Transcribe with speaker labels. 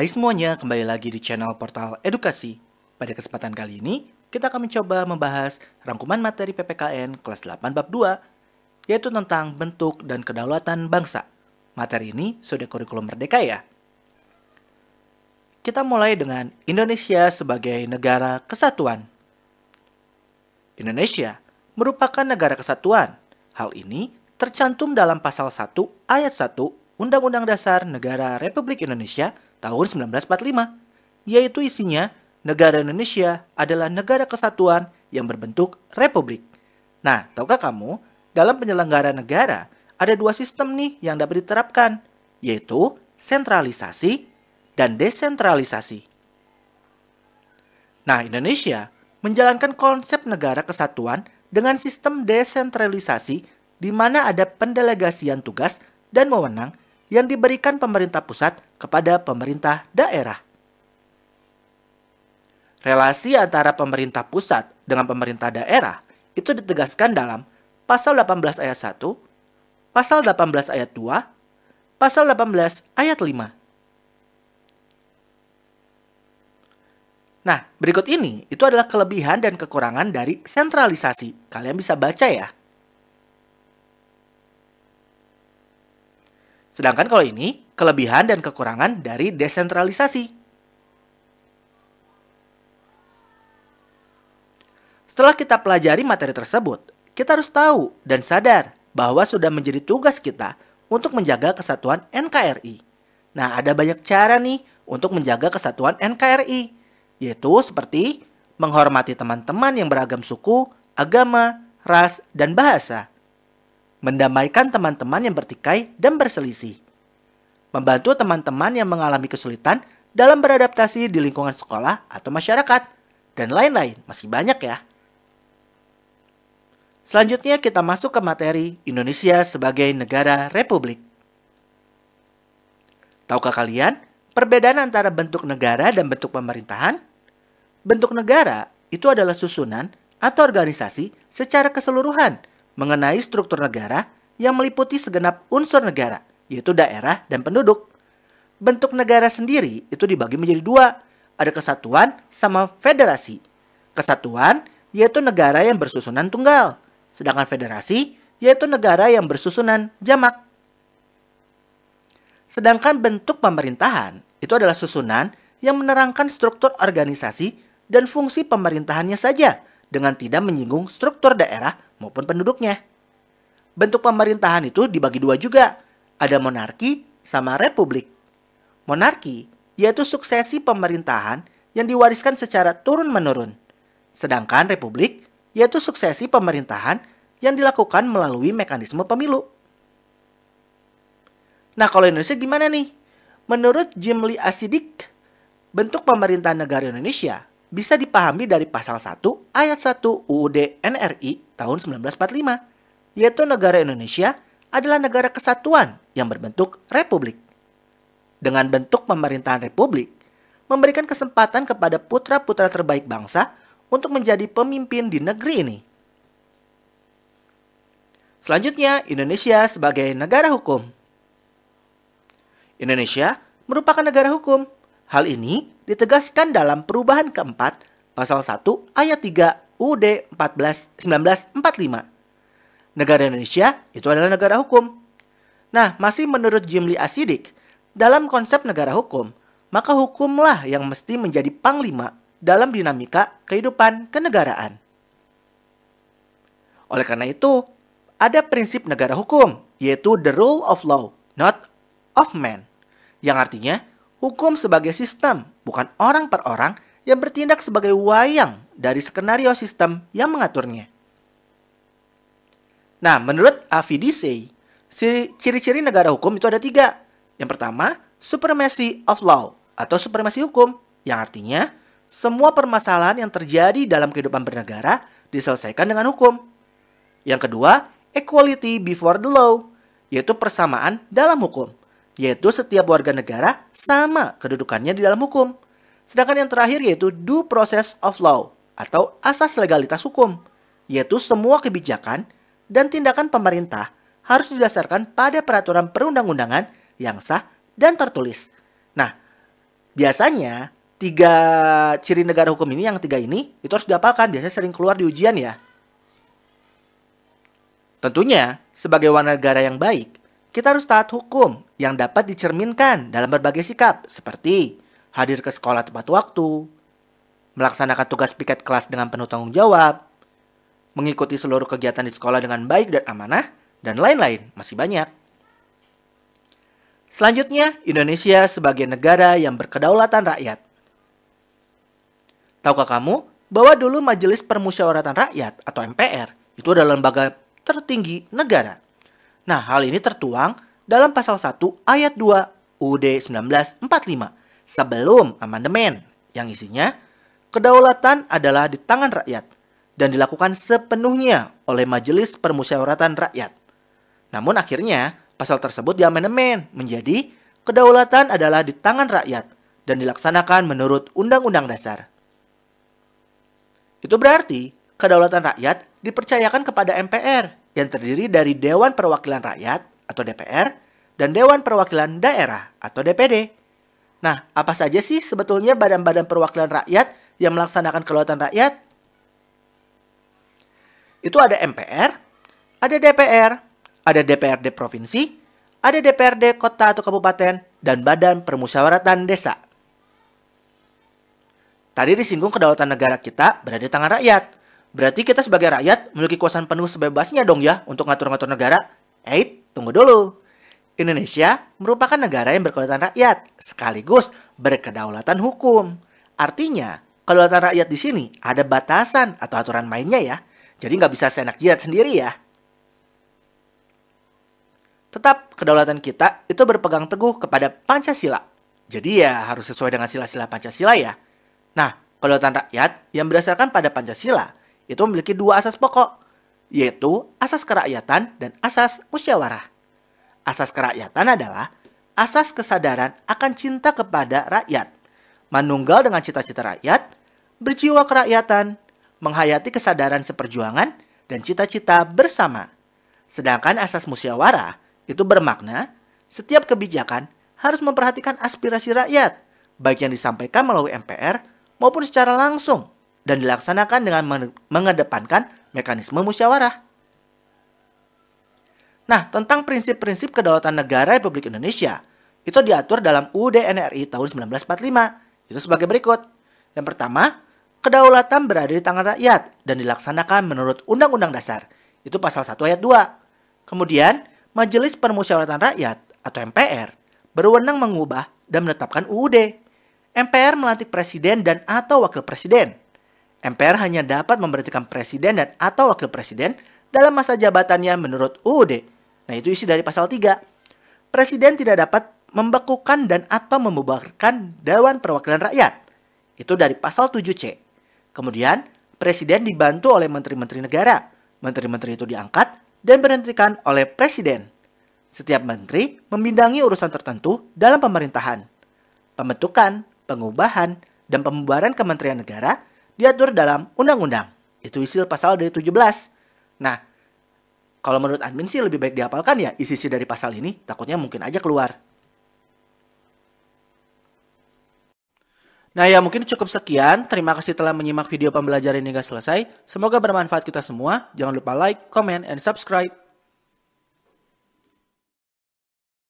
Speaker 1: Hai semuanya, kembali lagi di channel Portal Edukasi. Pada kesempatan kali ini, kita akan mencoba membahas rangkuman materi PPKN kelas 8 bab 2, yaitu tentang bentuk dan kedaulatan bangsa. Materi ini sudah kurikulum merdeka ya. Kita mulai dengan Indonesia sebagai negara kesatuan. Indonesia merupakan negara kesatuan. Hal ini tercantum dalam pasal 1 ayat 1 Undang-Undang Dasar Negara Republik Indonesia tahun 1945, yaitu isinya negara Indonesia adalah negara kesatuan yang berbentuk republik. Nah, tahukah kamu, dalam penyelenggaraan negara ada dua sistem nih yang dapat diterapkan, yaitu sentralisasi dan desentralisasi. Nah, Indonesia menjalankan konsep negara kesatuan dengan sistem desentralisasi di mana ada pendelegasian tugas dan wewenang yang diberikan pemerintah pusat kepada pemerintah daerah. Relasi antara pemerintah pusat dengan pemerintah daerah itu ditegaskan dalam pasal 18 ayat 1, pasal 18 ayat 2, pasal 18 ayat 5. Nah, berikut ini itu adalah kelebihan dan kekurangan dari sentralisasi. Kalian bisa baca ya. Sedangkan kalau ini, kelebihan dan kekurangan dari desentralisasi. Setelah kita pelajari materi tersebut, kita harus tahu dan sadar bahwa sudah menjadi tugas kita untuk menjaga kesatuan NKRI. Nah, ada banyak cara nih untuk menjaga kesatuan NKRI, yaitu seperti menghormati teman-teman yang beragam suku, agama, ras, dan bahasa, mendamaikan teman-teman yang bertikai dan berselisih, membantu teman-teman yang mengalami kesulitan dalam beradaptasi di lingkungan sekolah atau masyarakat, dan lain-lain masih banyak ya. Selanjutnya kita masuk ke materi Indonesia sebagai negara republik. Tahukah kalian perbedaan antara bentuk negara dan bentuk pemerintahan? Bentuk negara itu adalah susunan atau organisasi secara keseluruhan mengenai struktur negara yang meliputi segenap unsur negara, yaitu daerah dan penduduk. Bentuk negara sendiri itu dibagi menjadi dua, ada kesatuan sama federasi. Kesatuan yaitu negara yang bersusunan tunggal, sedangkan federasi yaitu negara yang bersusunan jamak. Sedangkan bentuk pemerintahan itu adalah susunan yang menerangkan struktur organisasi dan fungsi pemerintahannya saja dengan tidak menyinggung struktur daerah maupun penduduknya. Bentuk pemerintahan itu dibagi dua juga, ada monarki sama republik. Monarki yaitu suksesi pemerintahan yang diwariskan secara turun-menurun. Sedangkan republik yaitu suksesi pemerintahan yang dilakukan melalui mekanisme pemilu. Nah, kalau Indonesia gimana nih? Menurut Jim Lee Asidik, bentuk pemerintahan negara Indonesia bisa dipahami dari pasal 1 ayat 1 UUD NRI tahun 1945, yaitu negara Indonesia adalah negara kesatuan yang berbentuk republik. Dengan bentuk pemerintahan republik, memberikan kesempatan kepada putra-putra terbaik bangsa untuk menjadi pemimpin di negeri ini. Selanjutnya, Indonesia sebagai negara hukum. Indonesia merupakan negara hukum. Hal ini ditegaskan dalam perubahan keempat pasal 1 ayat 3 UD 14 1945. Negara Indonesia itu adalah negara hukum. Nah, masih menurut Jim Lee Asidik, dalam konsep negara hukum, maka hukumlah yang mesti menjadi panglima dalam dinamika kehidupan kenegaraan. Oleh karena itu, ada prinsip negara hukum, yaitu the rule of law, not of man, yang artinya hukum sebagai sistem, bukan orang per orang yang bertindak sebagai wayang dari skenario sistem yang mengaturnya. Nah, menurut Avidisei, ciri-ciri negara hukum itu ada tiga. Yang pertama, supremacy of law atau supremasi hukum, yang artinya semua permasalahan yang terjadi dalam kehidupan bernegara diselesaikan dengan hukum. Yang kedua, equality before the law, yaitu persamaan dalam hukum yaitu setiap warga negara sama kedudukannya di dalam hukum. Sedangkan yang terakhir yaitu due process of law atau asas legalitas hukum, yaitu semua kebijakan dan tindakan pemerintah harus didasarkan pada peraturan perundang-undangan yang sah dan tertulis. Nah, biasanya tiga ciri negara hukum ini, yang tiga ini, itu harus diapalkan. Biasanya sering keluar di ujian ya. Tentunya, sebagai warga negara yang baik, kita harus taat hukum yang dapat dicerminkan dalam berbagai sikap seperti hadir ke sekolah tepat waktu, melaksanakan tugas piket kelas dengan penuh tanggung jawab, mengikuti seluruh kegiatan di sekolah dengan baik dan amanah, dan lain-lain masih banyak. Selanjutnya, Indonesia sebagai negara yang berkedaulatan rakyat. Tahukah kamu bahwa dulu Majelis Permusyawaratan Rakyat atau MPR itu adalah lembaga tertinggi negara Nah, hal ini tertuang dalam pasal 1 ayat 2 UUD 1945 sebelum amandemen yang isinya kedaulatan adalah di tangan rakyat dan dilakukan sepenuhnya oleh Majelis Permusyawaratan Rakyat. Namun akhirnya pasal tersebut diamandemen menjadi kedaulatan adalah di tangan rakyat dan dilaksanakan menurut Undang-Undang Dasar. Itu berarti kedaulatan rakyat dipercayakan kepada MPR yang terdiri dari Dewan Perwakilan Rakyat atau DPR dan Dewan Perwakilan Daerah atau DPD. Nah, apa saja sih sebetulnya badan-badan perwakilan rakyat yang melaksanakan kelautan rakyat? Itu ada MPR, ada DPR, ada DPRD provinsi, ada DPRD kota atau kabupaten, dan Badan Permusyawaratan Desa. Tadi disinggung kedaulatan negara kita berada di tangan rakyat. Berarti kita sebagai rakyat memiliki kuasa penuh sebebasnya dong ya untuk ngatur-ngatur negara? Eit, tunggu dulu. Indonesia merupakan negara yang berkedaulatan rakyat, sekaligus berkedaulatan hukum. Artinya, kedaulatan rakyat di sini ada batasan atau aturan mainnya ya. Jadi nggak bisa seenak jilat sendiri ya. Tetap kedaulatan kita itu berpegang teguh kepada Pancasila. Jadi ya harus sesuai dengan sila-sila Pancasila ya. Nah, kedaulatan rakyat yang berdasarkan pada Pancasila itu memiliki dua asas pokok, yaitu asas kerakyatan dan asas musyawarah. Asas kerakyatan adalah asas kesadaran akan cinta kepada rakyat, manunggal dengan cita-cita rakyat, berjiwa kerakyatan, menghayati kesadaran seperjuangan, dan cita-cita bersama. Sedangkan asas musyawarah itu bermakna setiap kebijakan harus memperhatikan aspirasi rakyat, baik yang disampaikan melalui MPR maupun secara langsung dan dilaksanakan dengan mengedepankan mekanisme musyawarah. Nah, tentang prinsip-prinsip kedaulatan negara Republik Indonesia, itu diatur dalam UUD NRI tahun 1945. Itu sebagai berikut. Yang pertama, kedaulatan berada di tangan rakyat dan dilaksanakan menurut Undang-Undang Dasar. Itu pasal 1 ayat 2. Kemudian, Majelis Permusyawaratan Rakyat atau MPR berwenang mengubah dan menetapkan UUD. MPR melantik presiden dan atau wakil presiden. MPR hanya dapat memberhentikan presiden dan atau wakil presiden dalam masa jabatannya menurut UUD. Nah, itu isi dari pasal 3. Presiden tidak dapat membekukan dan atau membubarkan Dewan Perwakilan Rakyat. Itu dari pasal 7C. Kemudian, presiden dibantu oleh menteri-menteri negara. Menteri-menteri itu diangkat dan berhentikan oleh presiden. Setiap menteri memindangi urusan tertentu dalam pemerintahan. Pembentukan, pengubahan, dan pembubaran kementerian negara – diatur dalam undang-undang. Itu isi pasal dari 17. Nah, kalau menurut admin sih lebih baik dihafalkan ya isi-isi dari pasal ini, takutnya mungkin aja keluar. Nah ya mungkin cukup sekian, terima kasih telah menyimak video pembelajaran hingga selesai. Semoga bermanfaat kita semua, jangan lupa like, comment, and subscribe.